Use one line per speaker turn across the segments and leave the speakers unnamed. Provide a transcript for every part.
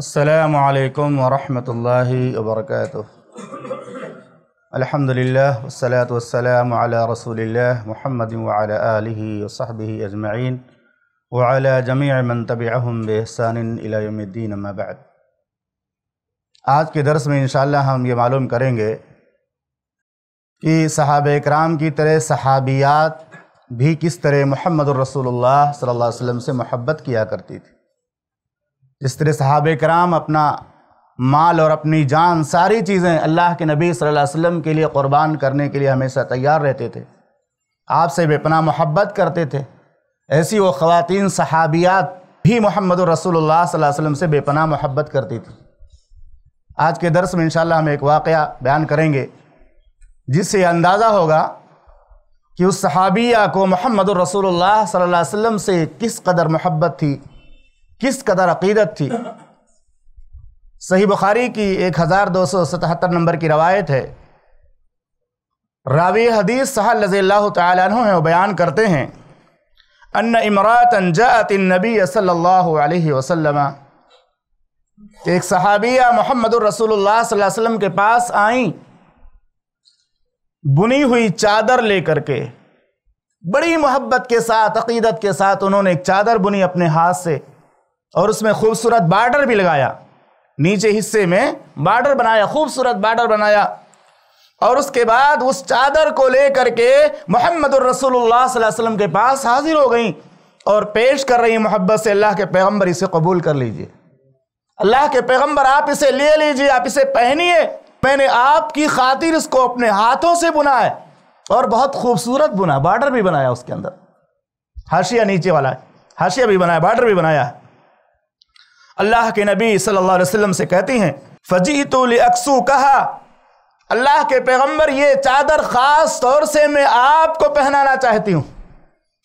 السلام عليكم ورحمة الله وبركاته الحمد لله والصلاة والسلام على رسول الله محمد وعلى آله وصحبه أجمعين وعلى جميع من تبعهم بإحسان إلى يوم الدين ما بعد आज के दर्स में इंशाल्लाह हम ये मालूम करेंगे कि सहाब कराम की तरह सहाबियात भी किस तरह मोहम्मद रसूलुल्लाह सल्लल्लाहु अलैहि वसल्लम से मोहब्बत किया करती थी जिस तरह साहब कराम अपना माल और अपनी जान सारी चीज़ें अल्लाह के नबी सल्लल्लाहु अलैहि वसल्लम के लिए क़ुरबान करने के लिए हमेशा तैयार रहते थे आपसे बेपना मोहब्बत करते थे ऐसी वो ख़वातीन सहाबियात भी मोहम्मद रसूलुल्लाह सल्लल्लाहु अलैहि वसल्लम से बेपना मोहब्बत करती थी आज के दरस में इंशाल्लाह हम एक वाक़ बयान करेंगे जिससे अंदाज़ा होगा कि उस सहाबिया को मोहम्मद रसूलुल्लाह सल्लल्लाहु अलैहि वसल्लम से किस कदर मोहब्बत थी किस कदर अकीदत थी सही बुखारी की एक हज़ार दो सौ सतहत्तर नंबर की रवायत है रावी हदीस साहब रज़ील्ला तु हैं बयान करते हैं अन इमरातन जबी एक सहाबिया मोहम्मद रसूलुल्लाह सल्लल्लाहु अलैहि वसल्लम के पास आई बुनी हुई चादर लेकर के बड़ी मोहब्बत के साथ अकीदत के साथ उन्होंने एक चादर बुनी अपने हाथ से और उसमें खूबसूरत बार्डर भी लगाया नीचे हिस्से में बार्डर बनाया खूबसूरत बार्डर बनाया और उसके बाद उस चादर को लेकर के मोहम्मद रसूलुल्लाह वसल्लम के पास हाजिर हो गई और पेश कर रही मोहब्बत से अल्लाह के पैगम्बर इसे कबूल कर लीजिए अल्लाह के पैगम्बर आप इसे ले लीजिए आप इसे पहनिए मैंने आपकी खातिर इसको अपने हाथों से बुना है और बहुत खूबसूरत बुना बॉर्डर भी बनाया उसके अंदर हाशिया नीचे वाला है हाशिया भी बनाया बॉर्डर भी बनाया है अल्लाह के नबी सल्लल्लाहु अलैहि वसल्लम से कहती हैं फजी तो अक्सू कहा अल्लाह के पैगंबर ये चादर ख़ास तौर से मैं आपको पहनाना चाहती हूँ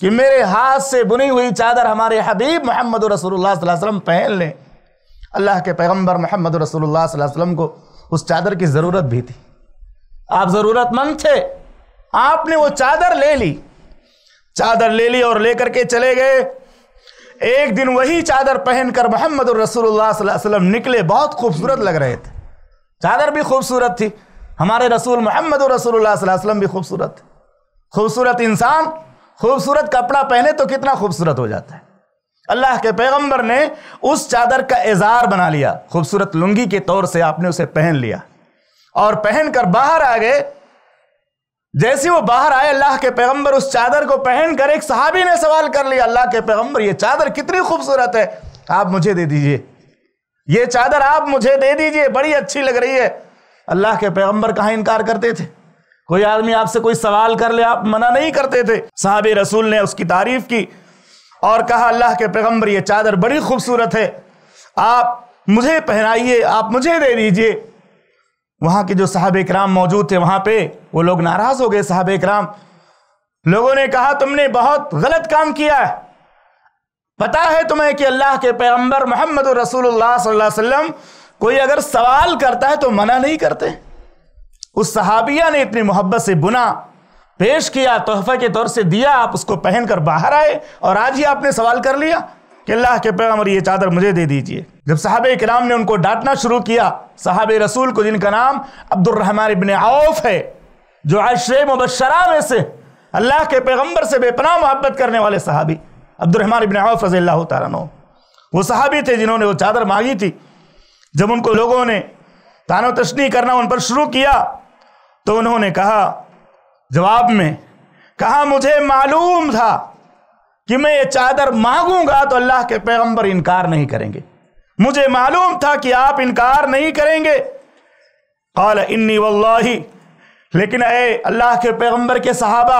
कि मेरे हाथ से बुनी हुई चादर हमारे हबीब मोहम्मद रसोल्ला वसलम पहन लें अल्लाह के पैगम्बर महमद रसोल्ला वसलम को उस चादर की ज़रूरत भी थी आप ज़रूरतमंद थे आपने वो चादर ले ली चादर ले ली और लेकर के चले गए एक दिन वही चादर पहनकर मोहम्मद रसूलुल्लाह निकले बहुत खूबसूरत लग रहे थे चादर भी खूबसूरत थी हमारे रसूल मोहम्मद रसूलुल्लाह भी खूबसूरत थे खूबसूरत इंसान खूबसूरत कपड़ा पहने तो कितना खूबसूरत हो जाता है अल्लाह के पैगंबर ने उस चादर का एजार बना लिया खूबसूरत लुंगी के तौर से आपने उसे पहन लिया और पहनकर बाहर आ गए जैसे वो बाहर आए अल्लाह के पैगंबर उस चादर को पहन कर एक सहाबी ने सवाल कर लिया अल्लाह के पैगंबर ये चादर कितनी खूबसूरत है आप मुझे दे दीजिए ये चादर आप मुझे दे दीजिए बड़ी अच्छी लग रही है अल्लाह के पैगंबर कहाँ इनकार करते थे कोई आदमी आपसे कोई सवाल कर ले आप मना नहीं करते थे साहब रसूल ने उसकी तारीफ की और कहा अल्लाह के पैगम्बर ये चादर बड़ी खूबसूरत है आप मुझे पहनाइए आप मुझे दे दीजिए वहाँ के जो साहब कराम मौजूद थे वहाँ पे वो लोग नाराज हो गए साहब कराम लोगों ने कहा तुमने बहुत गलत काम किया है पता है तुम्हें कि अल्लाह के पैगम्बर मोहम्मद रसूल कोई अगर सवाल करता है तो मना नहीं करते उस सहाबिया ने इतनी मोहब्बत से बुना पेश किया तोहफे के तौर से दिया आप उसको पहनकर बाहर आए और आज ही आपने सवाल कर लिया कि अल्लाह के पैगम्बर ये चादर मुझे दे दीजिए जब साहब कराम ने उनको डांटना शुरू किया साहब रसूल को जिनका नाम अब्दुलरहमान इबन आउफ है जो आशरे मुबशरा में से अल्लाह के पैगम्बर से बेपना मोहब्बत करने वाले साहबी अब्दुलरहमान इबन आउफ रजी अल्लाह तु वो साहबी थे जिन्होंने वो चादर मांगी थी जब उनको लोगों ने तानो तशनी करना उन पर शुरू किया तो उन्होंने कहा जवाब में कहा मुझे मालूम था कि मैं ये चादर मांगूंगा तो अल्लाह के पैगंबर इनकार नहीं करेंगे मुझे मालूम था कि आप इनकार नहीं करेंगे कौल इन्नी वल्लाही लेकिन अरे अल्लाह के पैगंबर के सहाबा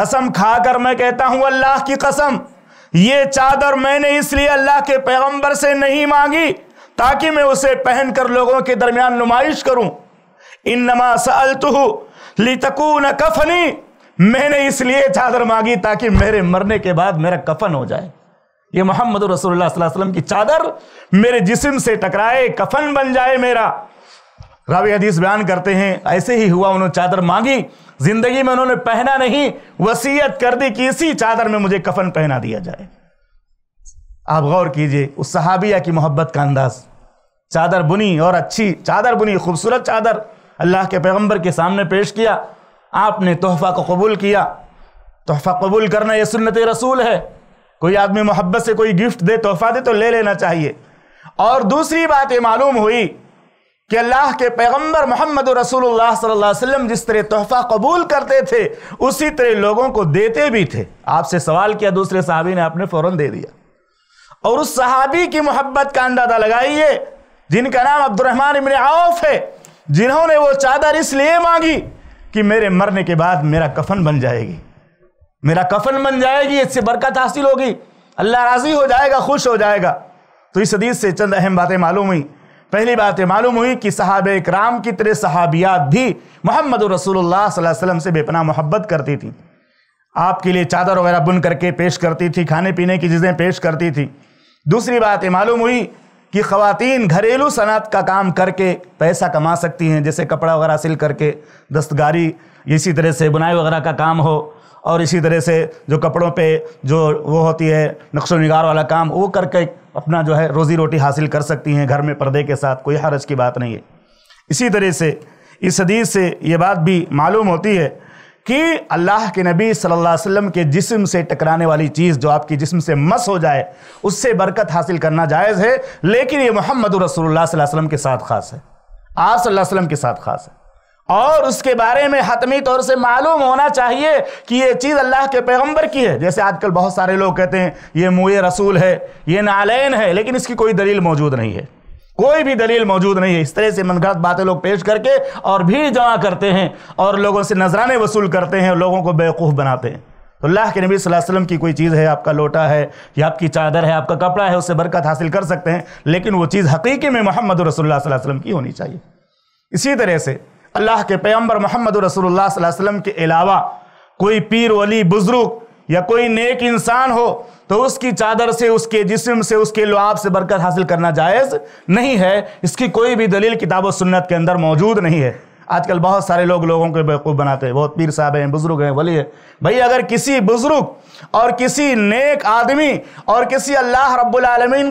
कसम खाकर मैं कहता हूं अल्लाह की कसम ये चादर मैंने इसलिए अल्लाह के पैगंबर से नहीं मांगी ताकि मैं उसे पहनकर लोगों के दरमियान नुमाइश करूं इन नमा सलतु लितकून कफनी मैंने इसलिए चादर मांगी ताकि मेरे मरने के बाद मेरा कफन हो जाए ये मोहम्मद रसोल्ला वसल्लम की चादर मेरे जिस्म से टकराए कफन बन जाए मेरा रावी हदीस बयान करते हैं ऐसे ही हुआ उन्होंने चादर मांगी जिंदगी में उन्होंने पहना नहीं वसीयत कर दी कि इसी चादर में मुझे कफन पहना दिया जाए आप गौर कीजिए उस सहाबिया की मोहब्बत का अंदाज चादर बुनी और अच्छी चादर बुनी खूबसूरत चादर अल्लाह के पैगंबर के सामने पेश किया आपने तोहफा को कबूल किया तोहफा कबूल करना यह सुन्नत रसूल है कोई आदमी मोहब्बत से कोई गिफ्ट दे तोहफा दे तो ले लेना चाहिए और दूसरी बात ये मालूम हुई कि अल्लाह के पैगंबर मोहम्मद रसूलुल्लाह सल्लल्लाहु अलैहि वसल्लम जिस तरह तोहफा कबूल करते थे उसी तरह लोगों को देते भी थे आपसे सवाल किया दूसरे सहाबी ने आपने फ़ौरन दे दिया और उस सहाबी की मोहब्बत का अंदाजा लगाइए जिनका नाम अब्दुलरहमान इबन आउफ है जिन्होंने वो चादर इसलिए मांगी कि मेरे मरने के बाद मेरा कफन बन जाएगी मेरा कफन बन जाएगी इससे बरकत हासिल होगी अल्लाह राज़ी हो जाएगा खुश हो जाएगा तो इस हदीस से चंद अहम बातें मालूम हुई पहली बात ये मालूम हुई कि साहब कराम की तरह सहाबियात भी मोहम्मद रसूलुल्लाह वसल्लम से बेपना मोहब्बत करती थी आपके लिए चादर वगैरह बुन करके पेश करती थी खाने पीने की चीज़ें पेश करती थी दूसरी बात ये मालूम हुई कि खातन घरेलू सनात का काम करके पैसा कमा सकती हैं जैसे कपड़ा वगैरह सिल करके दस्तगारी इसी तरह से बुनाई वगैरह का काम हो और इसी तरह से जो कपड़ों पे जो वो होती है नक्शो नगार वाला काम वो करके अपना जो है रोज़ी रोटी हासिल कर सकती हैं घर में पर्दे के साथ कोई हरज की बात नहीं है इसी तरह से इस हदीस से ये बात भी मालूम होती है कि अल्लाह के नबी सल्लल्लाहु अलैहि वसल्लम के जिस्म से टकराने वाली चीज़ जो आपके जिस्म से मस हो जाए उससे बरकत हासिल करना जायज़ है लेकिन ये मोहम्मद रसोल्ला वसलम के साथ ख़ास है आप सल्लल्लाहु अलैहि वसल्लम के साथ ख़ास है और उसके बारे में हतमी तौर से मालूम होना चाहिए कि ये चीज़ अल्लाह के पैगम्बर की है जैसे आजकल बहुत सारे लोग कहते हैं ये मुए रसूल है ये नालैन है लेकिन इसकी कोई दलील मौजूद नहीं है कोई भी दलील मौजूद नहीं है इस तरह से मनगढ़ बातें लोग पेश करके और भीड़ जमा करते हैं और लोगों से नजराने वसूल करते हैं और लोगों को बेवकूफ़ बनाते हैं तो अल्लाह के नबी वसल्लम की कोई चीज़ है आपका लोटा है या आपकी चादर है आपका कपड़ा है उससे बरकत हासिल कर सकते हैं लेकिन वो चीज़ हकीकी में मोहम्मद रसोल्ला वसलम की होनी चाहिए इसी तरह से अल्लाह के पैम्बर मोहम्मद रसोल्ला वसलम के अलावा कोई पीर वली बुज़ुर्ग या कोई नेक इंसान हो तो उसकी चादर से उसके जिस्म से उसके लुआब से बरकत हासिल करना जायज़ नहीं है इसकी कोई भी दलील किताब सुन्नत के अंदर मौजूद नहीं है आजकल बहुत सारे लोग लोगों को बेवकूफ़ बनाते हैं बहुत पीर साहब हैं बुज़ुर्ग हैं वली है भाई अगर किसी बुज़ुर्ग और किसी नेक आदमी और किसी अल्लाह रब्बुल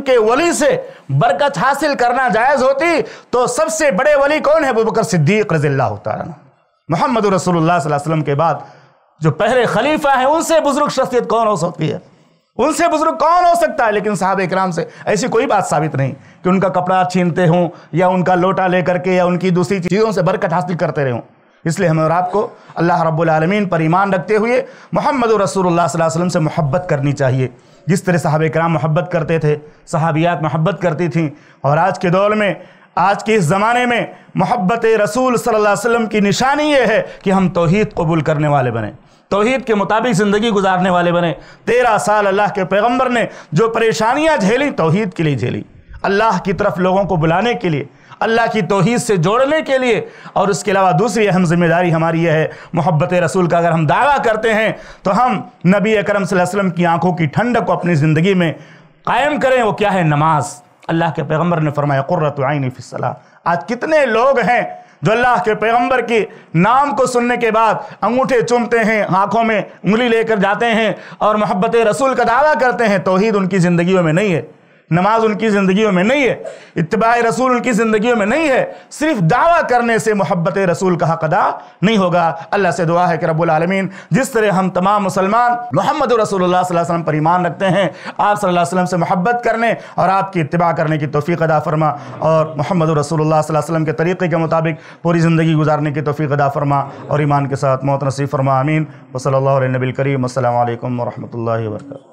के वली से बरकत हासिल करना जायज़ होती तो सबसे बड़े वली कौन है अबू बकर सिद्दीक रजील्ला होता है मोहम्मद रसोल्ला वसम के बाद जो पहले खलीफा है उनसे बुजुर्ग शख्सियत कौन हो सकती है उनसे बुजुर्ग कौन हो सकता है लेकिन साहब इक्राम से ऐसी कोई बात साबित नहीं कि उनका कपड़ा छीनते हों या उनका लोटा ले के या उनकी दूसरी चीज़ों से बरकत हासिल करते रहूँ इसलिए हमें और आपको अल्लाह रब्लमीन पर ईमान रखते हुए मोहम्मद रसूलुल्लाह वसलम से मोहब्बत करनी चाहिए जिस तरह साहब इक्राम मोहब्बत करते थे सहाबियात मोहब्बत करती थीं और आज के दौर में आज के इस ज़माने में मोहब्बत रसूल सल्लल्लाहु अलैहि वसल्लम की निशानी ये है कि हम तोहद कबूल करने वाले बने तोहहीद के मुताबिक ज़िंदगी गुजारने वाले बने तेरह साल अल्लाह के पैगम्बर ने जो परेशानियाँ झेली तोहहीद के लिए झेली अल्लाह की तरफ लोगों को बुलाने के लिए अल्लाह की तोहद से जोड़ने के लिए और उसके अलावा दूसरी अहम जिम्मेदारी हमारी यह है मोहब्बत रसूल का अगर हम दावा करते हैं तो हम नबी अकरम वसल्लम की आंखों की ठंड को अपनी ज़िंदगी में कायम करें वो क्या है नमाज अल्लाह के पैगम्बर ने फरमाया क़ुर्रत फ़िसला आज कितने लोग हैं जो अल्लाह के पैगंबर के नाम को सुनने के बाद अंगूठे चूमते हैं आंखों में उंगली लेकर जाते हैं और मोहब्बत रसूल का दावा करते हैं तोहीद उनकी ज़िंदगी में नहीं है नमाज उनकी जिंदगी में नहीं है इतबा रसूल उनकी ज़िंदगी में नहीं है सिर्फ दावा करने से मोहब्बत रसूल का हक अदा नहीं होगा अल्लाह से दुआ है कि रबालमीन जिस तरह हम तमाम मुसलमान मोहम्मद रसूल वसलम पर ईमान रखते हैं आप सल्लल्लाहु अलैहि वसल्लम से मोहब्बत करने और आपकी इतबा करने की तोफ़ी अदा फरमा और मोहम्मद रसूल वसलम के तरीक़े के मुताबिक पूरी ज़िंदगी गुजारने की तोफ़ी अदा फरमा और ईमान के साथ मौत नसीब फरमा आमीन वसल नबी करीम असल वरहमल वर्का